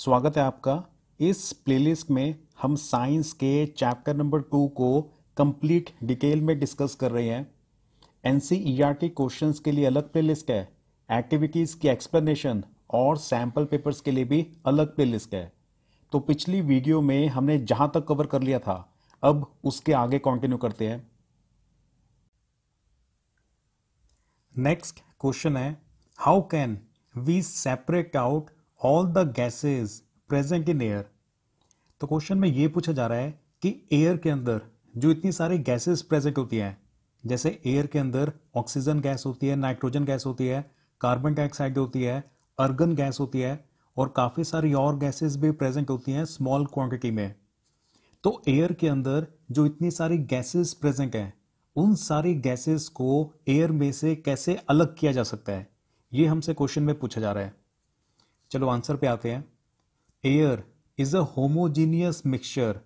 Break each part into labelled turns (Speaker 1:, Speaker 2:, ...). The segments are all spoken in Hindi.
Speaker 1: स्वागत है आपका इस प्लेलिस्ट में हम साइंस के चैप्टर नंबर टू को कंप्लीट डिटेल में डिस्कस कर रहे हैं एन के क्वेश्चन के लिए अलग प्लेलिस्ट है एक्टिविटीज़ की एक्सप्लेनेशन और सैम्पल पेपर्स के लिए भी अलग प्लेलिस्ट है तो पिछली वीडियो में हमने जहां तक कवर कर लिया था अब उसके आगे कंटिन्यू करते हैं नेक्स्ट क्वेश्चन है how can we separate out all the gases present in air तो क्वेश्चन में ये पूछा जा रहा है कि एयर के अंदर जो इतनी सारी गैसेस प्रेजेंट होती हैं जैसे एयर के अंदर ऑक्सीजन गैस होती है नाइट्रोजन गैस होती है कार्बन डाइऑक्साइड होती है अर्गन गैस होती है और काफ़ी सारी और गैसेस भी प्रेजेंट होती हैं स्मॉल क्वांटिटी में तो एयर के अंदर जो इतनी सारी गैसेस प्रेजेंट हैं उन सारी गैसेस को एयर में से कैसे अलग किया जा सकता है ये हमसे क्वेश्चन में पूछा जा रहा है चलो आंसर पे आते हैं air is a homogeneous mixture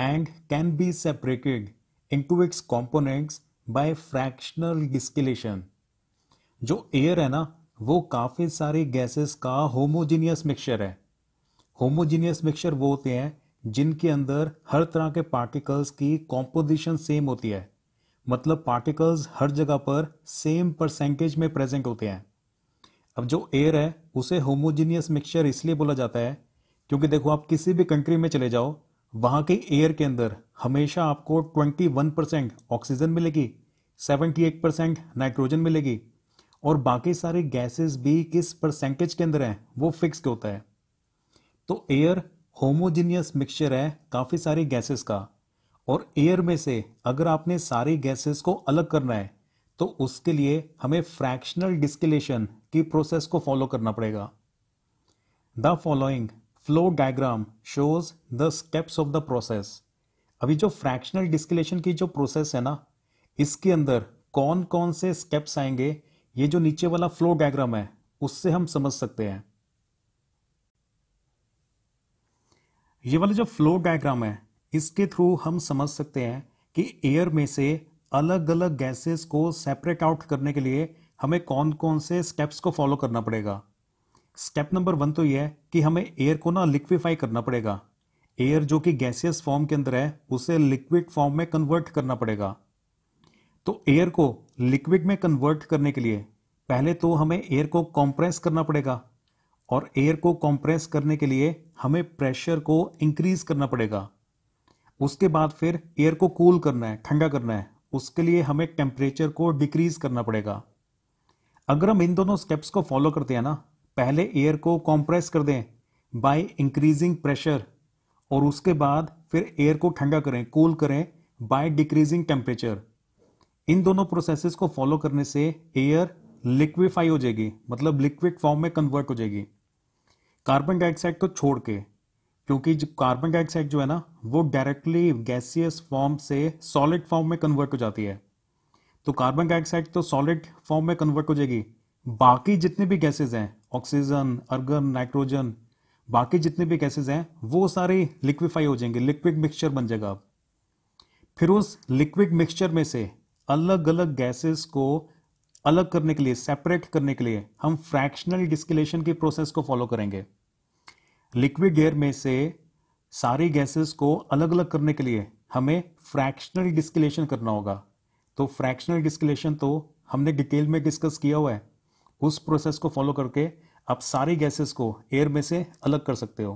Speaker 1: and can be separated into its components by fractional distillation जो एयर है ना वो काफ़ी सारे गैसेस का होमोजीनियस मिक्सचर है होमोजीनियस मिक्सचर वो होते हैं जिनके अंदर हर तरह के पार्टिकल्स की कॉम्पोजिशन सेम होती है मतलब पार्टिकल्स हर जगह पर सेम परसेंटेज में प्रेजेंट होते हैं अब जो एयर है उसे होमोजीनियस मिक्सचर इसलिए बोला जाता है क्योंकि देखो आप किसी भी कंट्री में चले जाओ वहाँ के एयर के अंदर हमेशा आपको 21 परसेंट ऑक्सीजन मिलेगी 78 परसेंट नाइट्रोजन मिलेगी और बाकी सारे गैसेस भी किस परसेंटेज के अंदर हैं वो फिक्स होता है तो एयर होमोजीनियस मिक्सचर है काफ़ी सारी गैसेस का और एयर में से अगर आपने सारी गैसेस को अलग करना है तो उसके लिए हमें फ्रैक्शनल डिस्किलेशन की प्रोसेस को फॉलो करना पड़ेगा the following flow diagram shows the steps of the process अभी जो फ्रैक्शनल डिस्कलेशन की जो प्रोसेस है ना इसके अंदर कौन कौन से स्टेप्स आएंगे ये जो नीचे वाला फ्लो डायग्राम है उससे हम समझ सकते हैं ये वाला जो फ्लो डायग्राम है इसके थ्रू हम समझ सकते हैं कि एयर में से अलग अलग गैसेस को सेपरेट आउट करने के लिए हमें कौन कौन से स्टेप्स को फॉलो करना पड़ेगा स्टेप नंबर वन तो यह है कि हमें एयर को ना लिक्विफाई करना पड़ेगा एयर जो कि गैसियस फॉर्म के अंदर है उसे लिक्विड फॉर्म में कन्वर्ट करना पड़ेगा तो एयर को लिक्विड में कन्वर्ट करने के लिए पहले तो हमें एयर को कॉम्प्रेस करना पड़ेगा और एयर को कॉम्प्रेस करने के लिए हमें प्रेशर को इंक्रीज करना पड़ेगा उसके बाद फिर एयर को कूल करना है ठंडा करना है उसके लिए हमें टेम्परेचर को डिक्रीज करना पड़ेगा अगर हम इन दोनों स्टेप्स को फॉलो करते हैं ना पहले एयर को कॉम्प्रेस कर दें बाय इंक्रीजिंग प्रेशर और उसके बाद फिर एयर को ठंडा करें कूल करें बाय डिक्रीजिंग टेम्परेचर इन दोनों प्रोसेसेस को फॉलो करने से एयर लिक्विफाई हो जाएगी मतलब लिक्विड फॉर्म में कन्वर्ट हो जाएगी कार्बन डाइऑक्साइड को छोड़ के क्योंकि कार्बन डाइऑक्साइड जो है ना वो डायरेक्टली गैसियस फॉर्म से सॉलिड फॉर्म में कन्वर्ट हो जाती है तो कार्बन डाइऑक्साइड तो सॉलिड फॉर्म में कन्वर्ट हो जाएगी बाकी जितने भी गैसेज हैं ऑक्सीजन अर्गन नाइट्रोजन बाकी जितने भी गैसेज हैं वो सारे लिक्विफाई हो जाएंगे लिक्विड मिक्सचर बन जाएगा फिर उस लिक्विड मिक्सचर में से अलग अलग गैसेस को अलग करने के लिए सेपरेट करने के लिए हम फ्रैक्शनल डिस्किलेशन की प्रोसेस को फॉलो करेंगे लिक्विड एयर में से सारी गैसेस को अलग अलग करने के लिए हमें फ्रैक्शनल डिस्किलेशन करना होगा तो फ्रैक्शनल डिस्कलेशन तो हमने डिटेल में डिस्कस किया हुआ है उस प्रोसेस को फॉलो करके आप सारी गैसेस को एयर में से अलग कर सकते हो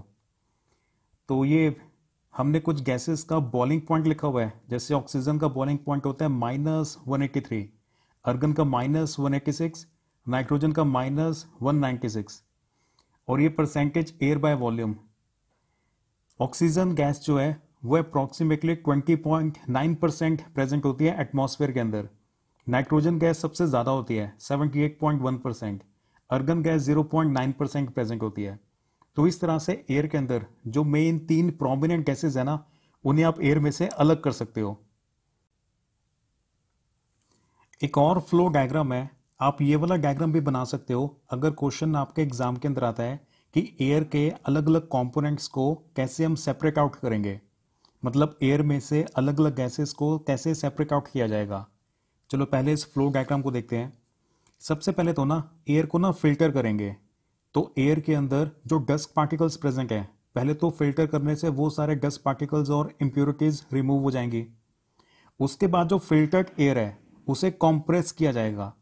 Speaker 1: तो ये हमने कुछ गैसेस का बॉलिंग पॉइंट लिखा हुआ है जैसे ऑक्सीजन का बॉलिंग पॉइंट होता है minus one eighty three argon का minus one eighty six nitrogen का माइनस वन नाइन्टी सिक्स और ये percentage air by volume oxygen gas जो है वह अप्रॉक्सीमेटली 20.9 परसेंट प्रेजेंट होती है एटमोसफेयर के अंदर नाइट्रोजन गैस सबसे ज़्यादा होती है 78.1 percent argon gas 0.9 percent present होती है तो इस तरह से एयर के अंदर जो मेन तीन प्रोमिनेंट गैसेज है ना उन्हें आप एयर में से अलग कर सकते हो एक और फ्लो डायग्राम है आप ये वाला डायग्राम भी बना सकते हो अगर क्वेश्चन आपके एग्जाम के अंदर आता है कि एयर के अलग अलग कंपोनेंट्स को कैसे हम सेपरेट आउट करेंगे मतलब एयर में से अलग अलग गैसेस को कैसे सेपरेट आउट किया जाएगा चलो पहले इस फ्लो डायग्राम को देखते हैं सबसे पहले तो ना एयर को ना फिल्टर करेंगे तो एयर के अंदर जो डस्ट पार्टिकल्स प्रेजेंट हैं पहले तो फिल्टर करने से वो सारे डस्ट पार्टिकल्स और इम्प्योरिटीज रिमूव हो जाएंगी उसके बाद जो फिल्टर्ड एयर है उसे कॉम्प्रेस किया जाएगा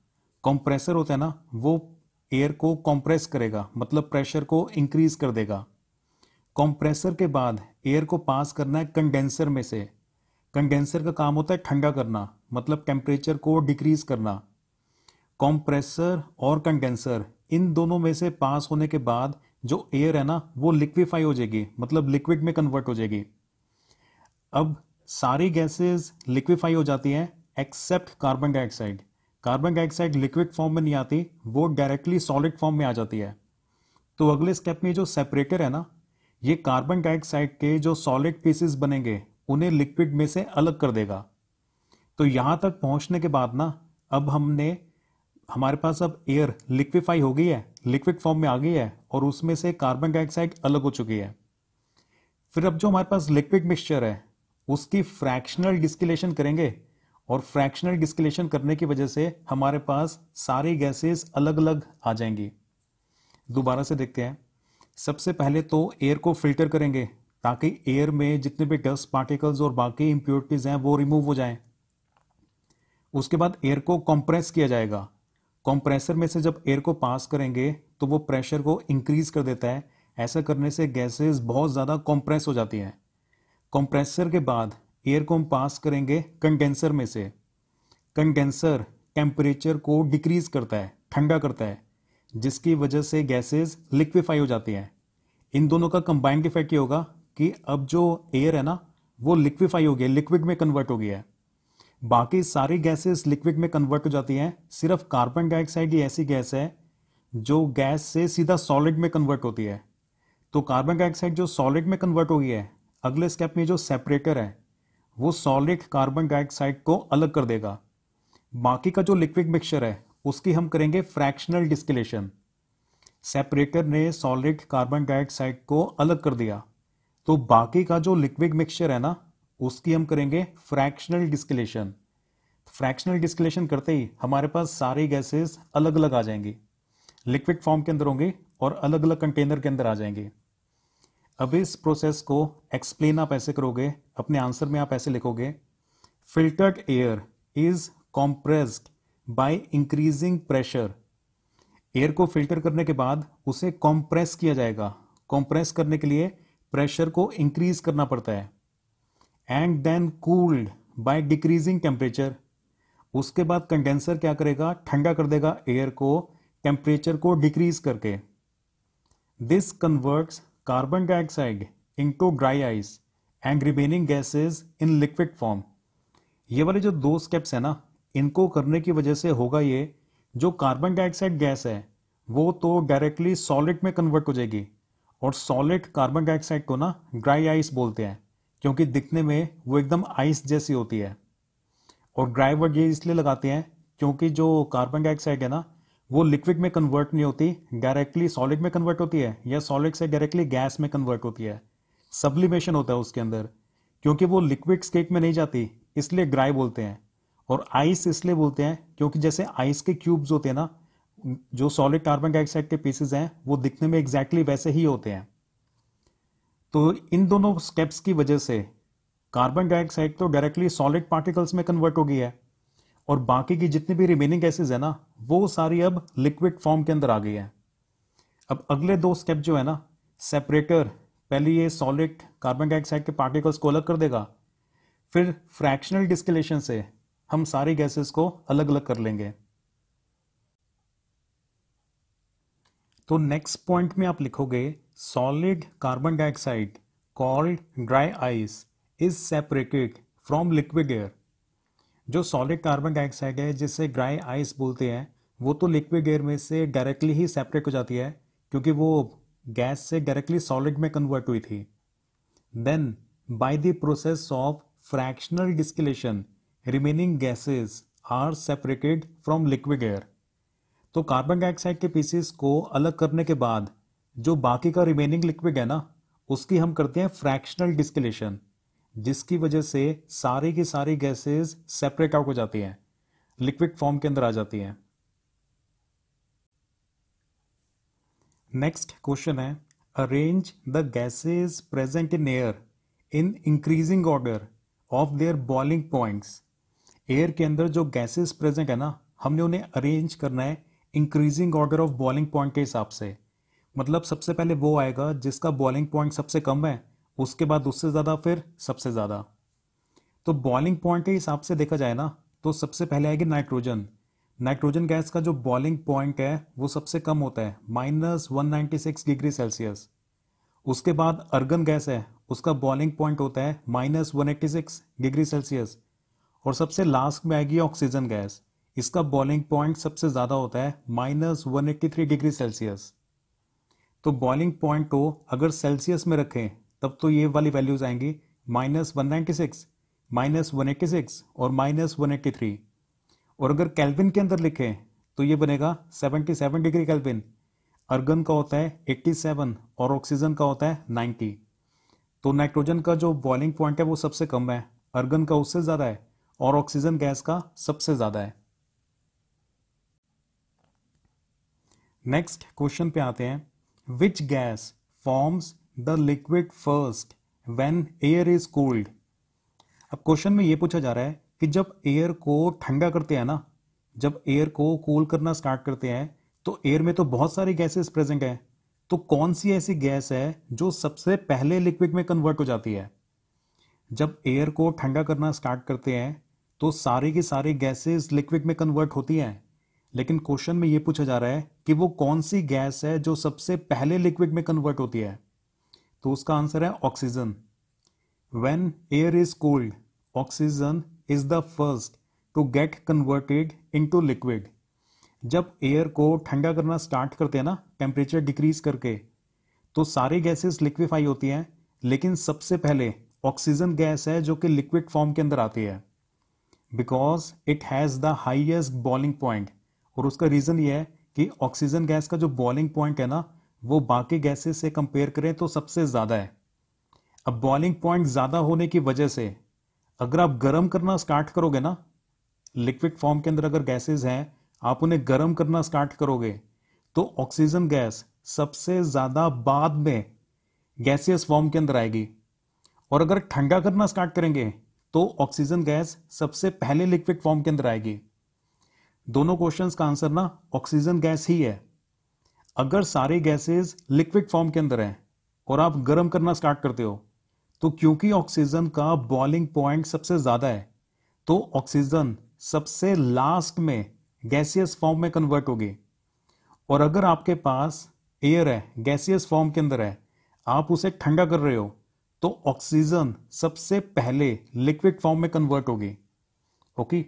Speaker 1: कॉम्प्रेसर होता है ना वो एयर को कॉम्प्रेस करेगा मतलब प्रेशर को इंक्रीज कर देगा कंप्रेसर के बाद एयर को पास करना है कंडेंसर में से कंडेंसर का काम होता है ठंडा करना मतलब टेम्परेचर को डिक्रीज करना कंप्रेसर और कंडेंसर इन दोनों में से पास होने के बाद जो एयर है ना वो लिक्विफाई हो जाएगी मतलब लिक्विड में कन्वर्ट हो जाएगी अब सारी गैसेस लिक्विफाई हो जाती हैं except carbon dioxide carbon dioxide liquid form में नहीं आती वो डायरेक्टली सॉलिड फॉर्म में आ जाती है तो अगले स्टेप में जो सेपरेटर है ना ये कार्बन डाइऑक्साइड के जो सॉलिड पीसेस बनेंगे उन्हें लिक्विड में से अलग कर देगा तो यहाँ तक पहुँचने के बाद ना अब हमने हमारे पास अब एयर लिक्विफाई हो गई है लिक्विड फॉर्म में आ गई है और उसमें से कार्बन डाइऑक्साइड अलग हो चुकी है फिर अब जो हमारे पास लिक्विड मिक्सचर है उसकी फ्रैक्शनल डिस्किलेशन करेंगे और फ्रैक्शनल डिस्किलेशन करने की वजह से हमारे पास सारी गैसेस अलग अलग आ जाएंगी दोबारा से देखते हैं सबसे पहले तो एयर को फिल्टर करेंगे ताकि एयर में जितने भी डस्ट पार्टिकल्स और बाकी इम्प्योरिटीज़ हैं वो रिमूव हो जाएं। उसके बाद एयर को कंप्रेस किया जाएगा कंप्रेसर में से जब एयर को पास करेंगे तो वो प्रेशर को इंक्रीज कर देता है ऐसा करने से गैसेस बहुत ज़्यादा कंप्रेस हो जाती हैं कंप्रेसर के बाद एयर को हम पास करेंगे कंडेंसर में से कंडेंसर टेम्परेचर को डिक्रीज करता है ठंडा करता है जिसकी वजह से गैसेस लिक्विफाई हो जाती हैं इन दोनों का कंबाइंड इफेक्ट ये होगा कि अब जो एयर है ना वो लिक्विफाई हो गया लिक्विड में कन्वर्ट हो गया है बाकी सारी गैसेस लिक्विड में कन्वर्ट हो जाती हैं सिर्फ कार्बन डाइऑक्साइड ही ऐसी गैस है जो गैस से सीधा सॉलिड में कन्वर्ट होती है तो कार्बन डाइऑक्साइड जो सॉलिड में कन्वर्ट हो गई है अगले स्टेप में जो सेपरेटर है वो सॉलिड कार्बन डाइऑक्साइड को अलग कर देगा बाकी का जो लिक्विड मिक्सचर है उसकी हम करेंगे फ्रैक्शनल डिस्किलेशन सेपरेटर ने सॉलिड कार्बन डाइऑक्साइड को अलग कर दिया तो बाकी का जो लिक्विड मिक्सचर है ना उसकी हम करेंगे फ्रैक्शनल डिस्किलेशन फ्रैक्शनल डिस्किलेशन करते ही हमारे पास सारी गैसेस अलग अलग आ जाएंगी लिक्विड फॉर्म के अंदर होंगे और अलग अलग कंटेनर के अंदर आ जाएंगे अब इस प्रोसेस को एक्सप्लेन आप ऐसे करोगे अपने आंसर में आप ऐसे लिखोगे filtered air is compressed by increasing pressure air को फिल्टर करने के बाद उसे कॉम्प्रेस किया जाएगा कॉम्प्रेस करने के लिए प्रेशर को इंक्रीज करना पड़ता है and then cooled by decreasing temperature उसके बाद कंडेंसर क्या करेगा ठंडा कर देगा एयर को टेम्परेचर को डिक्रीज करके this converts carbon dioxide into dry ice and remaining gases in liquid form ये वाले जो दो स्टेप्स है ना इनको करने की वजह से होगा ये जो कार्बन डाइऑक्साइड गैस है वो तो डायरेक्टली सॉलिड में कन्वर्ट हो जाएगी और सॉलिड कार्बन डाइऑक्साइड को ना ड्राई आइस बोलते हैं क्योंकि दिखने में वो एकदम आइस जैसी होती है और ड्राई वर्ड ये इसलिए लगाते हैं क्योंकि जो कार्बन डाइऑक्साइड है ना वो लिक्विड में कन्वर्ट नहीं होती डायरेक्टली सॉलिड में कन्वर्ट होती है या सॉलिड से डायरेक्टली गैस में कन्वर्ट होती है सब्लिमेशन होता है उसके अंदर क्योंकि वो लिक्विड स्टेट में नहीं जाती इसलिए ड्राई बोलते हैं और आइस इसलिए बोलते हैं क्योंकि जैसे आइस के क्यूब्स होते हैं ना जो सॉलिड कार्बन डाइऑक्साइड के पीसेज हैं वो दिखने में एग्जैक्टली exactly वैसे ही होते हैं तो इन दोनों स्टेप्स की वजह से कार्बन डाइऑक्साइड तो डायरेक्टली सॉलिड पार्टिकल्स में कन्वर्ट हो गई है और बाकी की जितनी भी रिमेनिंग गैसेज है ना वो सारी अब लिक्विड फॉर्म के अंदर आ गई है अब अगले दो स्टेप जो है ना सेपरेटर पहले ये सॉलिड कार्बन डाइऑक्साइड के पार्टिकल्स को अलग कर देगा फिर फ्रैक्शनल डिस्किलेशन से हम सारी गैसेस को अलग अलग कर लेंगे तो नेक्स्ट पॉइंट में आप लिखोगे solid carbon dioxide called dry ice is separated from liquid air जो सॉलिड कार्बन डाइऑक्साइड है जिसे ड्राई आइस बोलते हैं वो तो लिक्विड एयर में से डायरेक्टली ही सेपरेट हो जाती है क्योंकि वो गैस से डायरेक्टली सॉलिड में कन्वर्ट हुई थी then by the process of fractional distillation remaining gases are separated from liquid air तो कार्बन डाइऑक्साइड के पीसेस को अलग करने के बाद जो बाकी का रिमेनिंग लिक्विड है ना उसकी हम करते हैं फ्रैक्शनल डिस्किलेशन जिसकी वजह से सारी की सारी गैसेस सेपरेट आउट हो जाती हैं लिक्विड फॉर्म के अंदर आ जाती हैं नेक्स्ट क्वेश्चन है arrange the gases present in air in increasing order of their boiling points air के अंदर जो गैसेस प्रेजेंट है ना हमने उन्हें अरेंज करना है increasing order of boiling point के हिसाब से मतलब सबसे पहले वो आएगा जिसका बॉइलिंग पॉइंट सबसे कम है उसके बाद उससे ज़्यादा फिर सबसे ज़्यादा तो बॉइलिंग पॉइंट के हिसाब से देखा जाए ना तो सबसे पहले आएगी नाइट्रोजन नाइट्रोजन गैस का जो बॉइलिंग पॉइंट है वो सबसे कम होता है minus one ninety six degree Celsius उसके बाद अर्गन गैस है उसका बॉइलिंग पॉइंट होता है minus one eighty six degree Celsius और सबसे लास्ट में आएगी ऑक्सीजन गैस इसका बॉइलिंग पॉइंट सबसे ज़्यादा होता है minus one eighty three degree Celsius तो बॉइलिंग पॉइंट को अगर सेल्सियस में रखें तब तो ये वाली वैल्यूज़ आएंगी minus one ninety six minus one eighty six और माइनस वन एट्टी थ्री और अगर कैलविन के अंदर लिखें तो ये बनेगा seventy seven degree Kelvin argon का होता है एट्टी सेवन और ऑक्सीजन का होता है नाइन्टी तो नाइट्रोजन का जो बॉइलिंग पॉइंट है वो सबसे कम है अर्गन का उससे ज़्यादा है और ऑक्सीजन गैस का सबसे ज़्यादा है नेक्स्ट क्वेश्चन पे आते हैं which gas forms the liquid first when air is cold अब क्वेश्चन में ये पूछा जा रहा है कि जब एयर को ठंडा करते हैं ना जब एयर को कूल करना स्टार्ट करते हैं तो एयर में तो बहुत सारी गैसेस प्रेजेंट है तो कौन सी ऐसी गैस है जो सबसे पहले लिक्विड में कन्वर्ट हो जाती है जब एयर को ठंडा करना स्टार्ट करते हैं तो सारे के सारे गैसेस लिक्विड में कन्वर्ट होती हैं लेकिन क्वेश्चन में ये पूछा जा रहा है कि वो कौन सी गैस है जो सबसे पहले लिक्विड में कन्वर्ट होती है तो उसका आंसर है oxygen when air is cold oxygen is the first to get converted into liquid जब एयर को ठंडा करना स्टार्ट करते हैं ना टेम्परेचर डिक्रीज करके तो सारे गैसेस लिक्विफाई होती हैं लेकिन सबसे पहले ऑक्सीजन गैस है जो कि लिक्विड फॉर्म के अंदर आती है because it has the highest boiling point और उसका रीज़न ये है कि ऑक्सीजन गैस का जो बॉलिंग पॉइंट है ना वो बाकी गैसेस से कंपेयर करें तो सबसे ज़्यादा है अब बॉइलिंग पॉइंट ज़्यादा होने की वजह से अगर आप गर्म करना स्टार्ट करोगे ना लिक्विड फॉर्म के अंदर अगर गैसेस हैं आप उन्हें गर्म करना स्टार्ट करोगे तो ऑक्सीजन गैस सबसे ज़्यादा बाद में गैसियस फॉर्म के अंदर आएगी और अगर ठंडा करना स्टार्ट करेंगे तो ऑक्सीजन गैस सबसे पहले लिक्विड फॉर्म के अंदर आएगी दोनों क्वेश्चन का आंसर ना ऑक्सीजन गैस ही है अगर सारे गैसेस लिक्विड फॉर्म के अंदर हैं और आप गर्म करना स्टार्ट करते हो तो क्योंकि ऑक्सीजन का बॉइलिंग पॉइंट सबसे ज़्यादा है तो ऑक्सीजन सबसे लास्ट में गैसियस फॉर्म में कन्वर्ट होगी और अगर आपके पास एयर है गैसियस फॉर्म के अंदर है आप उसे ठंडा कर रहे हो तो ऑक्सीजन सबसे पहले लिक्विड फॉर्म में कन्वर्ट होगी ओके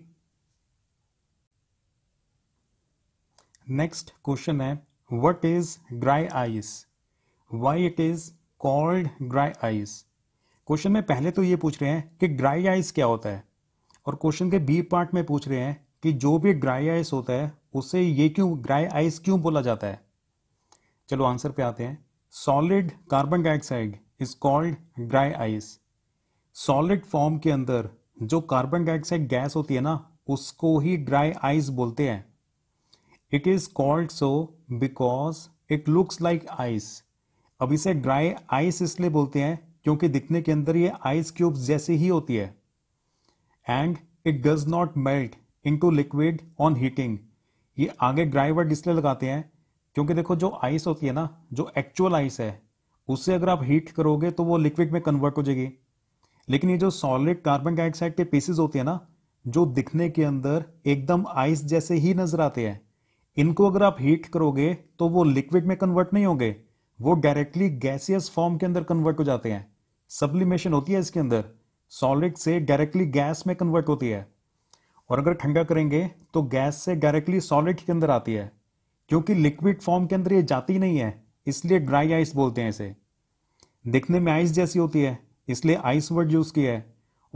Speaker 1: नेक्स्ट क्वेश्चन है what is dry ice why it is called dry ice question में पहले तो ये पूछ रहे हैं कि ड्राई आइस क्या होता है और क्वेश्चन के बी पार्ट में पूछ रहे हैं कि जो भी ड्राई आइस होता है उसे ये क्यों ड्राई आइस क्यों बोला जाता है चलो आंसर पे आते हैं solid carbon dioxide is called dry ice solid form के अंदर जो कार्बन डाइऑक्साइड गैस होती है ना उसको ही ड्राई आइस बोलते हैं it is called so because it looks like ice अब इसे ड्राई आइस इसलिए बोलते हैं क्योंकि दिखने के अंदर ये आइस क्यूब जैसी ही होती है and it does not melt into liquid on heating ये आगे ड्राई वर्ड इसलिए लगाते हैं क्योंकि देखो जो आइस होती है ना जो एक्चुअल आइस है उससे अगर आप हीट करोगे तो वो लिक्विड में कन्वर्ट हो जाएगी लेकिन ये जो सॉलिड कार्बन डाइऑक्साइड के पीसेज होते हैं ना जो दिखने के अंदर एकदम आइस जैसे ही नजर आते हैं इनको अगर आप हीट करोगे तो वो लिक्विड में कन्वर्ट नहीं होंगे वो डायरेक्टली गैसियस फॉर्म के अंदर कन्वर्ट हो जाते हैं सब्लिमेशन होती है इसके अंदर सॉलिड से डायरेक्टली गैस में कन्वर्ट होती है और अगर ठंडा करेंगे तो गैस से डायरेक्टली सॉलिड के अंदर आती है क्योंकि लिक्विड फॉर्म के अंदर ये जाती नहीं है इसलिए ड्राई आइस बोलते हैं इसे दिखने में आइस जैसी होती है इसलिए आइस वर्ड यूज किया है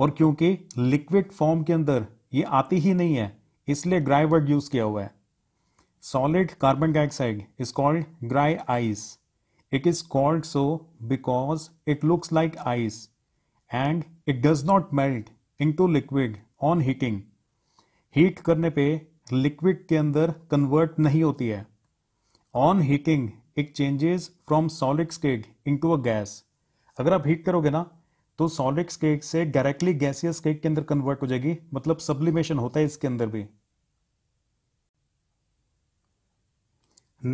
Speaker 1: और क्योंकि लिक्विड फॉर्म के अंदर ये आती ही नहीं है इसलिए ड्राई वर्ड यूज किया हुआ है carbon dioxide is called dry ice it is called so because it looks like ice and it does not melt into liquid on heating heat करने पे लिक्विड के अंदर कन्वर्ट नहीं होती है on heating it changes from solid state into a gas अगर आप हीट करोगे ना तो सॉलिड स्टेट से डायरेक्टली गैसियस स्टेट के अंदर कन्वर्ट हो जाएगी मतलब सब्लिमेशन होता है इसके अंदर भी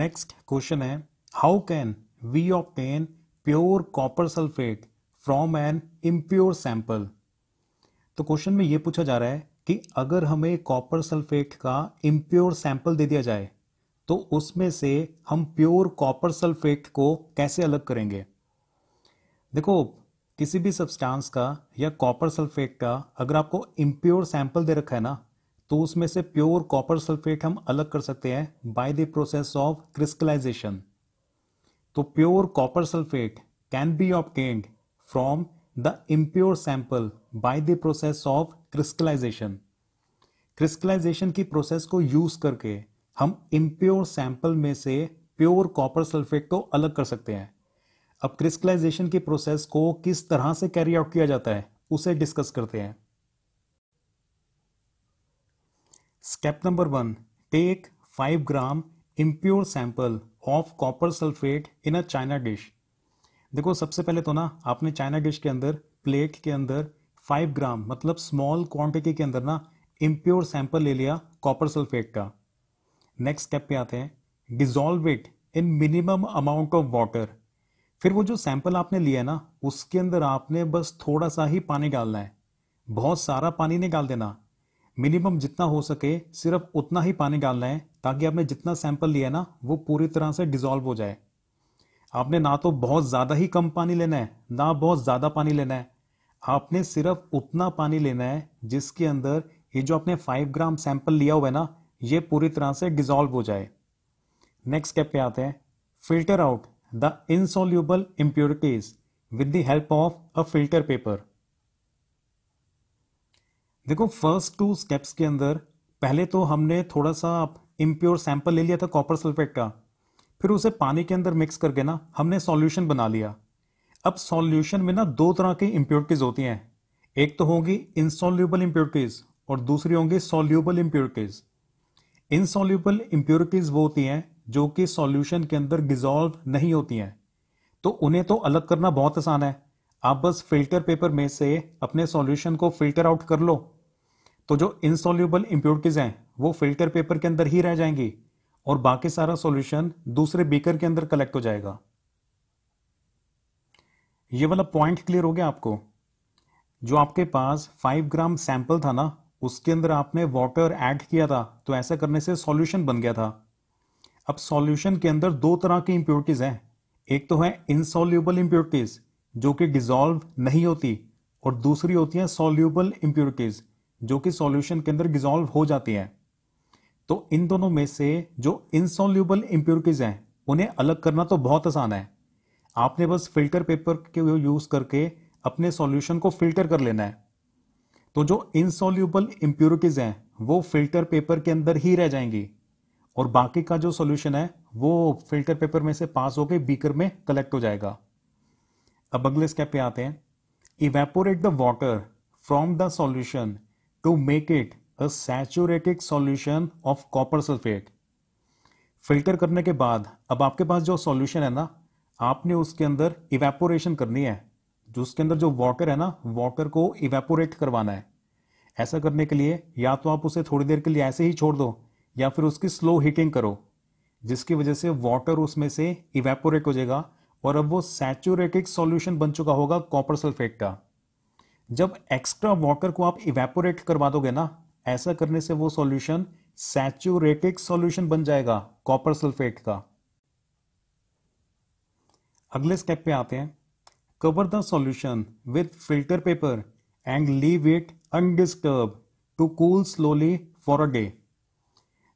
Speaker 1: नेक्स्ट क्वेश्चन है how can we obtain pure copper sulphate from an impure sample तो क्वेश्चन में यह पूछा जा रहा है कि अगर हमें कॉपर सल्फेट का इम्प्योर सैंपल दे दिया जाए तो उसमें से हम प्योर कॉपर सल्फेट को कैसे अलग करेंगे देखो किसी भी सब्सटेंस का या कॉपर सल्फेट का अगर आपको इम्प्योर सैंपल दे रखा है ना तो उसमें से प्योर कॉपर सल्फेट हम अलग कर सकते हैं by the process of crystallisation तो pure copper sulphate can be obtained from the impure sample by the process of crystallisation crystallisation की प्रोसेस को यूज करके हम इम्प्योर सैंपल में से प्योर कॉपर सल्फेट को अलग कर सकते हैं अब क्रिस्टलाइजेशन की प्रोसेस को किस तरह से कैरी आउट किया जाता है उसे डिस्कस करते हैं step number one take five gram impure sample of copper sulphate in a china dish देखो सबसे पहले तो ना आपने चाइना डिश के अंदर प्लेट के अंदर फाइव ग्राम मतलब स्मॉल क्वांटिटी के अंदर ना इम्प्योर सैंपल ले लिया कॉपर सल्फेट का नेक्स्ट स्टेप पे आते हैं dissolve it in minimum amount of water फिर वो जो सैंपल आपने लिया है ना उसके अंदर आपने बस थोड़ा सा ही पानी डालना है बहुत सारा पानी नहीं डाल देना मिनिमम जितना हो सके सिर्फ उतना ही पानी डालना है ताकि आपने जितना सैंपल लिया है ना वो पूरी तरह से डिजोल्व हो जाए आपने ना तो बहुत ज़्यादा ही कम पानी लेना है ना बहुत ज़्यादा पानी लेना है आपने सिर्फ उतना पानी लेना है जिसके अंदर ये जो आपने फाइव ग्राम सैंपल लिया हुआ है ना ये पूरी तरह से डिजॉल्व हो जाए नेक्स्ट स्टेप पे आते हैं filter out the insoluble impurities with the help of a filter paper देखो फर्स्ट टू स्टेप्स के अंदर पहले तो हमने थोड़ा सा इम्प्योर सैंपल ले लिया था कॉपर सल्फेट का फिर उसे पानी के अंदर मिक्स करके ना हमने सॉल्यूशन बना लिया अब सॉल्यूशन में ना दो तरह की इम्प्योरिटीज होती हैं एक तो होगी इंसॉल्यूबल इम्प्योरिटीज और दूसरी होंगी सॉल्यूबल इम्प्योरिटीज़ इनसॉल्यूबल इंप्योरिटीज वो होती हैं जो कि सॉल्यूशन के अंदर डिजॉल्व नहीं होती हैं तो उन्हें तो अलग करना बहुत आसान है आप बस फिल्टर पेपर में से अपने सॉल्यूशन को फिल्टर आउट कर लो तो जो इनसॉल्यूबल इंप्योरिटीज हैं वो फिल्टर पेपर के अंदर ही रह जाएंगी और बाकी सारा सॉल्यूशन दूसरे बीकर के अंदर कलेक्ट हो जाएगा ये वाला पॉइंट क्लियर हो गया आपको जो आपके पास 5 ग्राम सैंपल था ना उसके अंदर आपने वाटर ऐड किया था तो ऐसा करने से सॉल्यूशन बन गया था अब सॉल्यूशन के अंदर दो तरह की इंप्योरिटीज हैं एक तो है इनसॉल्यूबल इंप्योरिटीज जो कि डिज़ोल्व नहीं होती और दूसरी होती है सॉल्यूबल इंप्योरिटीज जो कि सॉल्यूशन के अंदर डिज़ोल्व हो जाती है तो इन दोनों में से जो इनसॉल्यूबल इंप्योरिटीज हैं उन्हें अलग करना तो बहुत आसान है आपने बस फिल्टर पेपर के यूज़ करके अपने सॉल्यूशन को फिल्टर कर लेना है तो जो इनसोल्यूबल इम्प्योरिटीज हैं वो फिल्टर पेपर के अंदर ही रह जाएंगी और बाकी का जो सॉल्यूशन है वो फिल्टर पेपर में से पास होकर बीकर में कलेक्ट हो जाएगा अब अगले स्टेप पे आते हैं evaporate the water from the solution to make it a saturated solution of copper sulphate filter करने के बाद अब आपके पास जो सॉल्यूशन है ना आपने उसके अंदर इवेपोरेशन करनी है जो उसके अंदर जो वॉकर है ना वॉकर को इवेपोरेट करवाना है ऐसा करने के लिए या तो आप उसे थोड़ी देर के लिए ऐसे ही छोड़ दो या फिर उसकी स्लो हीटिंग करो जिसकी वजह से वाटर उसमें से इवेपोरेट हो जाएगा और अब वो सैचुरेटेड सॉल्यूशन बन चुका होगा कॉपर सल्फेट का जब एक्स्ट्रा वाटर को आप इवेपोरेट करवा दोगे ना ऐसा करने से वो सॉल्यूशन सैचुरेटेड सॉल्यूशन बन जाएगा कॉपर सल्फेट का अगले स्टेप पे आते हैं Cover the solution with filter paper and leave it undisturbed to cool slowly for a day.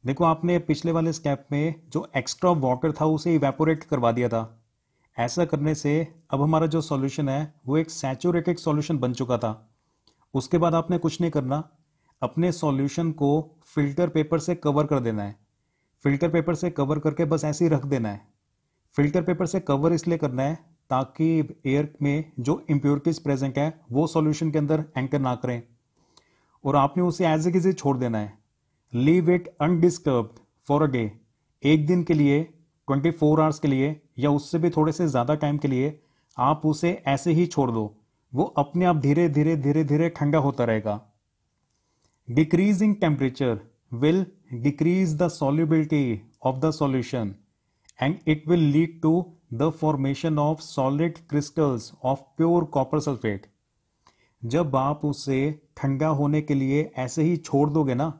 Speaker 1: देखो आपने पिछले वाले स्टेप में जो एक्स्ट्रा वाटर था उसे इवेपोरेट करवा दिया था ऐसा करने से अब हमारा जो सॉल्यूशन है वो एक सैचुरेटेड सॉल्यूशन बन चुका था उसके बाद आपने कुछ नहीं करना अपने सॉल्यूशन को फिल्टर पेपर से कवर कर देना है फिल्टर पेपर से कवर करके बस ऐसे ही रख देना है फिल्टर पेपर से कवर इसलिए करना है ताकि एयर में जो इम्प्योरिटीज प्रेजेंट है वो सॉल्यूशन के अंदर एंकर ना करें और आपने उसे एज ए किसी छोड़ देना है leave it undisturbed for a day एक दिन के लिए 24 फोर आवर्स के लिए या उससे भी थोड़े से ज़्यादा टाइम के लिए आप उसे ऐसे ही छोड़ दो वो अपने आप धीरे धीरे धीरे धीरे ठंडा होता रहेगा decreasing temperature will decrease the solubility of the solution and it will lead to the formation of solid crystals of pure copper sulphate जब आप उसे ठंडा होने के लिए ऐसे ही छोड़ दोगे ना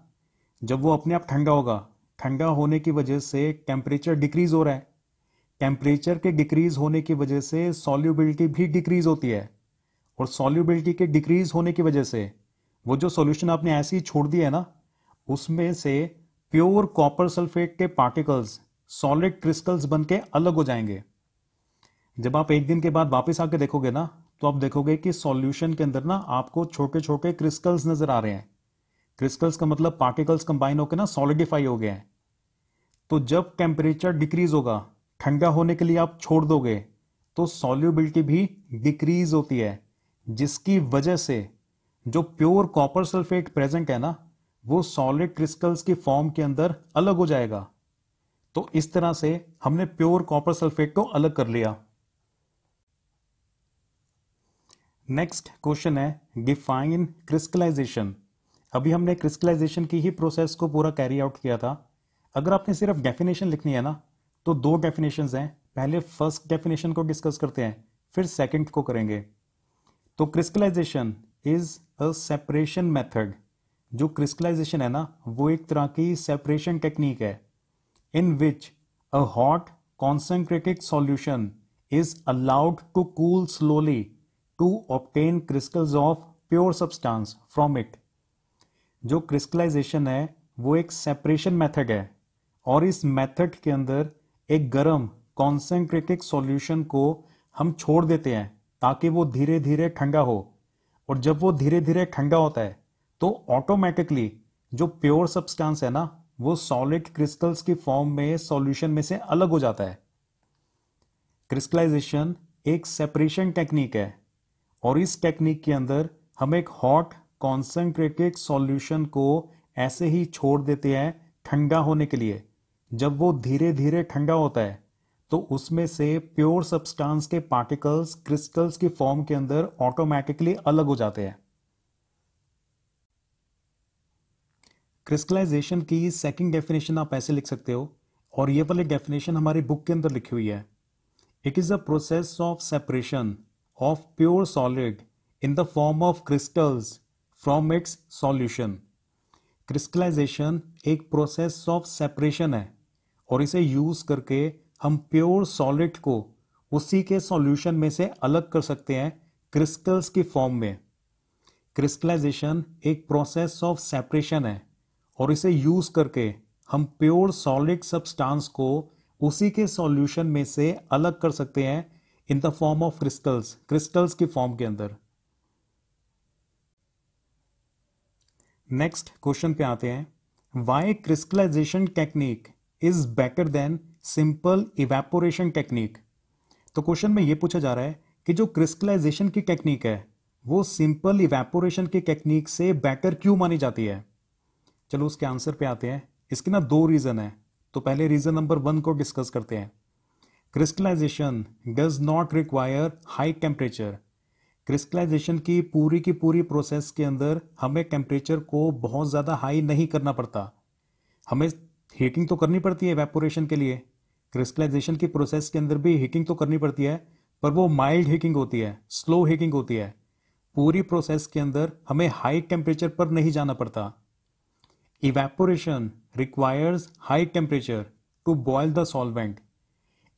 Speaker 1: जब वो अपने आप ठंडा होगा ठंडा होने की वजह से टेम्परेचर डिक्रीज हो रहा है टेम्परेचर के डिक्रीज होने की वजह से सॉल्यूबिलिटी भी डिक्रीज होती है और सॉल्यूबिलिटी के डिक्रीज होने की वजह से वो जो सॉल्यूशन आपने ऐसे ही छोड़ दिया है ना उसमें से प्योर कॉपर सल्फेट के पार्टिकल्स सॉलिड क्रिस्टल्स बन के अलग हो जाएंगे जब आप एक दिन के बाद वापस आके देखोगे ना तो आप देखोगे कि सॉल्यूशन के अंदर ना आपको छोटे छोटे क्रिस्टल्स नजर आ रहे हैं क्रिस्टल्स का मतलब पार्टिकल्स कंबाइन होकर ना सॉलिडिफाई हो गए हैं तो जब टेम्परेचर डिक्रीज होगा ठंडा होने के लिए आप छोड़ दोगे तो सॉल्यूबिलिटी भी डिक्रीज होती है जिसकी वजह से जो प्योर कॉपर सल्फेट प्रेजेंट है ना वो सॉलिड क्रिस्टल्स की फॉर्म के अंदर अलग हो जाएगा तो इस तरह से हमने प्योर कॉपर सल्फेट को अलग कर लिया नेक्स्ट क्वेश्चन है डिफाइन क्रिस्टलाइजेशन अभी हमने क्रिस्टलाइजेशन की ही प्रोसेस को पूरा कैरी आउट किया था अगर आपने सिर्फ डेफिनेशन लिखनी है ना तो दो डेफिनेशन हैं पहले फर्स्ट डेफिनेशन को डिस्कस करते हैं फिर सेकंड को करेंगे तो crystallisation is a separation method जो क्रिस्टलाइजेशन है ना वो एक तरह की सेपरेशन टेक्निक है in which a hot concentrated solution is allowed to cool slowly to obtain crystals of pure substance from it जो क्रिस्टलाइजेशन है वो एक सेपरेशन मेथड है और इस मेथड के अंदर एक गर्म कॉन्सेंट्रेटिक सॉल्यूशन को हम छोड़ देते हैं ताकि वो धीरे धीरे ठंडा हो और जब वो धीरे धीरे ठंडा होता है तो ऑटोमेटिकली जो प्योर सब्सटेंस है ना वो सॉलिड क्रिस्टल्स की फॉर्म में सॉल्यूशन में से अलग हो जाता है क्रिस्टलाइजेशन एक सेपरेशन टेक्निक है और इस टेक्निक के अंदर हम एक हॉट कॉन्सेंट्रेटेड सॉल्यूशन को ऐसे ही छोड़ देते हैं ठंडा होने के लिए जब वो धीरे धीरे ठंडा होता है तो उसमें से प्योर सब्सटेंस के पार्टिकल्स क्रिस्टल्स की फॉर्म के अंदर ऑटोमेटिकली अलग हो जाते हैं क्रिस्टलाइजेशन की सेकंड डेफिनेशन आप ऐसे लिख सकते हो और ये वाली डेफिनेशन हमारी बुक के अंदर लिखी हुई है it is a process of separation of pure solid in the form of crystals from its solution. Crystallisation एक प्रोसेस ऑफ सेपरेशन है और इसे यूज करके हम प्योर सॉलिड को उसी के सॉल्यूशन में से अलग कर सकते हैं क्रिस्टल्स की फॉर्म में क्रिस्टलाइजेशन एक प्रोसेस ऑफ सेपरेशन है और इसे यूज करके हम प्योर सॉलिड सब्सटेंस को उसी के सॉल्यूशन में से अलग कर सकते हैं in the form of crystals crystals की फॉर्म के अंदर नेक्स्ट क्वेश्चन पे आते हैं why crystallisation technique is better than simple evaporation technique तो क्वेश्चन में ये पूछा जा रहा है कि जो क्रिस्टलाइजेशन की टेक्निक है वो सिंपल इवेपोरेशन की टेक्निक से बेटर क्यों मानी जाती है चलो उसके आंसर पे आते हैं इसके ना दो रीज़न है तो पहले रीज़न नंबर वन को डिस्कस करते हैं crystallisation does not require high temperature crystallisation की पूरी की पूरी प्रोसेस के अंदर हमें टेम्परेचर को बहुत ज़्यादा हाई नहीं करना पड़ता हमें हीटिंग तो करनी पड़ती है वेपोरेशन के लिए क्रिस्टलाइजेशन की प्रोसेस के अंदर भी हीटिंग तो करनी पड़ती है पर वो माइल्ड हीटिंग होती है स्लो हीटिंग होती है पूरी प्रोसेस के अंदर हमें हाई टेम्परेचर पर नहीं जाना पड़ता evaporation requires high temperature to boil the solvent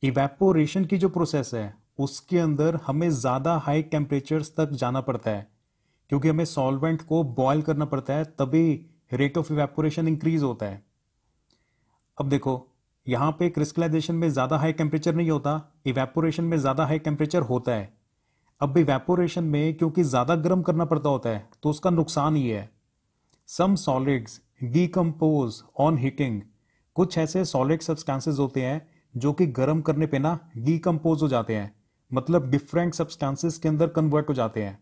Speaker 1: evaporation की जो प्रोसेस है उसके अंदर हमें ज़्यादा हाई टेम्परेचर्स तक जाना पड़ता है क्योंकि हमें सॉल्वेंट को बॉयल करना पड़ता है तभी रेट ऑफ इवेपोरेशन इंक्रीज होता है अब देखो यहाँ पे क्रिस्टलाइजेशन में ज़्यादा हाई टेम्परेचर नहीं होता इवेपोरेशन में ज़्यादा हाई टेम्परेचर होता है अब इवेपोरेशन में क्योंकि ज़्यादा गर्म करना पड़ता होता है तो उसका नुकसान ये है some solids decompose on heating कुछ ऐसे सॉलिड सब्सटेंसेस होते हैं जो कि गर्म करने पे ना डीकम्पोज हो जाते हैं मतलब डिफरेंट सब्सटेंसेस के अंदर कन्वर्ट हो जाते हैं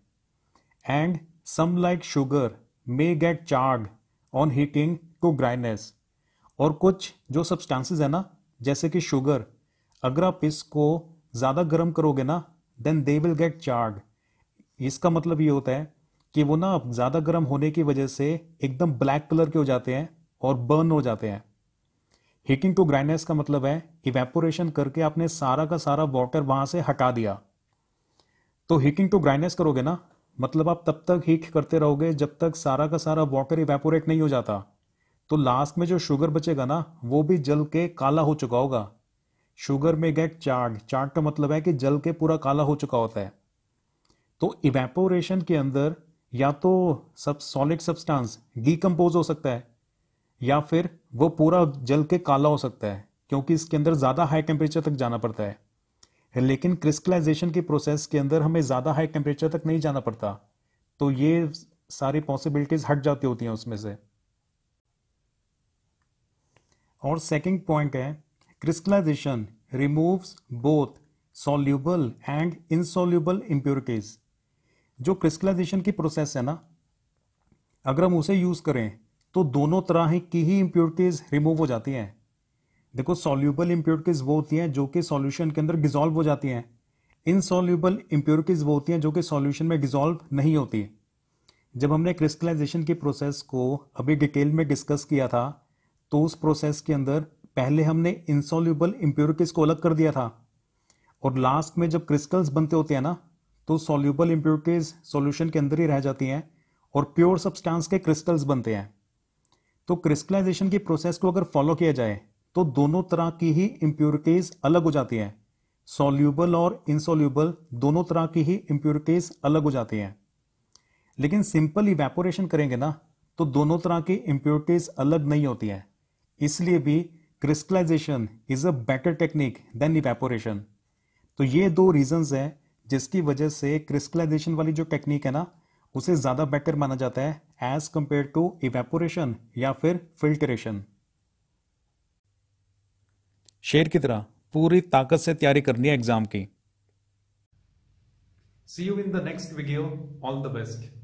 Speaker 1: and some like sugar may get charred on heating to dryness और कुछ जो सब्सटेंसेस है ना जैसे कि शुगर अगर आप इसको ज़्यादा गर्म करोगे ना then they will get charred इसका मतलब ये होता है कि वो ना ज़्यादा गर्म होने की वजह से एकदम ब्लैक कलर के हो जाते हैं और बर्न हो जाते हैं हीटिंग टू ग्राइंडनेस का मतलब है इवेपोरेशन करके आपने सारा का सारा वाटर वहां से हटा दिया तो हीटिंग टू ग्राइंडनेस करोगे ना मतलब आप तब तक हीट करते रहोगे जब तक सारा का सारा वाटर इवेपोरेट नहीं हो जाता तो लास्ट में जो शुगर बचेगा ना वो भी जल के काला हो चुका होगा शुगर में गेट चार्ट चार्ट का मतलब है कि जल के पूरा काला हो चुका होता है तो इवेपोरेशन के अंदर या तो सब सॉलिड सब्सटेंस डीकम्पोज हो सकता है या फिर वो पूरा जल के काला हो सकता है क्योंकि इसके अंदर ज़्यादा हाई टेम्परेचर तक जाना पड़ता है लेकिन क्रिस्टलाइजेशन की प्रोसेस के अंदर हमें ज़्यादा हाई टेम्परेचर तक नहीं जाना पड़ता तो ये सारी पॉसिबिलिटीज़ हट जाती होती हैं उसमें से और सेकंड पॉइंट है crystallisation removes both soluble and insoluble impurities जो क्रिस्टलाइजेशन की प्रोसेस है ना अगर हम उसे यूज़ करें तो दोनों तरह की ही इम्प्योरिटीज़ रिमूव हो जाती हैं देखो सॉल्यूबल इम्प्योरिटीज़ वो होती हैं जो कि सॉल्यूशन के अंदर डिजॉल्व हो जाती हैं इनसॉल्यूबल इम्प्योरिटीज़ वो होती हैं जो कि सॉल्यूशन में डिजॉल्व नहीं होती जब हमने क्रिस्टलाइजेशन के प्रोसेस को अभी डिटेल में डिस्कस किया था तो उस प्रोसेस के अंदर पहले हमने इनसॉल्यूबल इम्प्योरिटीज़ को अलग कर दिया था और लास्ट में जब क्रिस्टल्स बनते होते हैं ना तो सॉल्यूबल इम्प्योरिटीज़ सॉल्यूशन के अंदर ही रह जाती हैं और प्योर सब्सटेंस के क्रिस्टल्स बनते हैं तो क्रिस्टलाइजेशन की प्रोसेस को अगर फॉलो किया जाए तो दोनों तरह की ही इंप्योरिटीज अलग हो जाती हैं सोल्यूबल और इनसोल्यूबल दोनों तरह की ही इंप्योरिटीज अलग हो जाती हैं लेकिन सिंपल इवेपोरेशन करेंगे ना तो दोनों तरह की इंप्योरिटीज अलग नहीं होती है इसलिए भी crystallisation is a better technique than evaporation तो ये दो रीजंस हैं जिसकी वजह से क्रिस्टलाइजेशन वाली जो टेक्निक है ना उसे ज़्यादा बेटर माना जाता है एज कंपेयर टू इवेपोरेशन या फिर फिल्ट्रेशन शेर की तरह पूरी ताकत से तैयारी करनी है एग्जाम की see you in the next video all the best